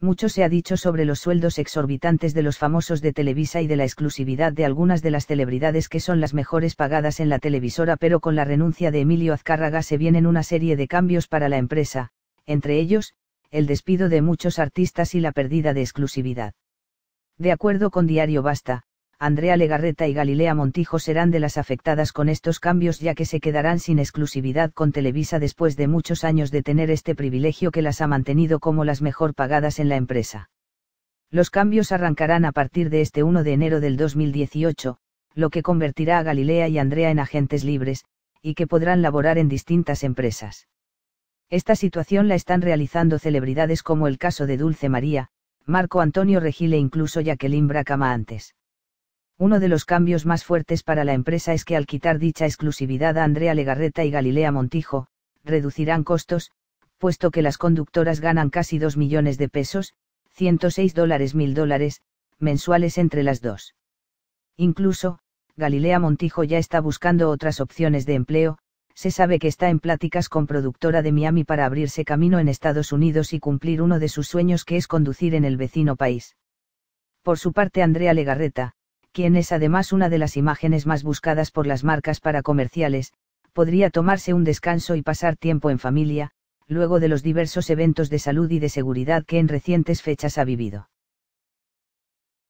Mucho se ha dicho sobre los sueldos exorbitantes de los famosos de Televisa y de la exclusividad de algunas de las celebridades que son las mejores pagadas en la televisora, pero con la renuncia de Emilio Azcárraga se vienen una serie de cambios para la empresa, entre ellos, el despido de muchos artistas y la pérdida de exclusividad. De acuerdo con Diario Basta, Andrea Legarreta y Galilea Montijo serán de las afectadas con estos cambios ya que se quedarán sin exclusividad con Televisa después de muchos años de tener este privilegio que las ha mantenido como las mejor pagadas en la empresa. Los cambios arrancarán a partir de este 1 de enero del 2018, lo que convertirá a Galilea y Andrea en agentes libres, y que podrán laborar en distintas empresas. Esta situación la están realizando celebridades como el caso de Dulce María, Marco Antonio Regil e incluso Jacqueline Bracama antes. Uno de los cambios más fuertes para la empresa es que al quitar dicha exclusividad a Andrea Legarreta y Galilea Montijo, reducirán costos, puesto que las conductoras ganan casi 2 millones de pesos, 106 dólares 1000 dólares, mensuales entre las dos. Incluso, Galilea Montijo ya está buscando otras opciones de empleo, se sabe que está en pláticas con productora de Miami para abrirse camino en Estados Unidos y cumplir uno de sus sueños que es conducir en el vecino país. Por su parte Andrea Legarreta, quien es además una de las imágenes más buscadas por las marcas para comerciales, podría tomarse un descanso y pasar tiempo en familia, luego de los diversos eventos de salud y de seguridad que en recientes fechas ha vivido.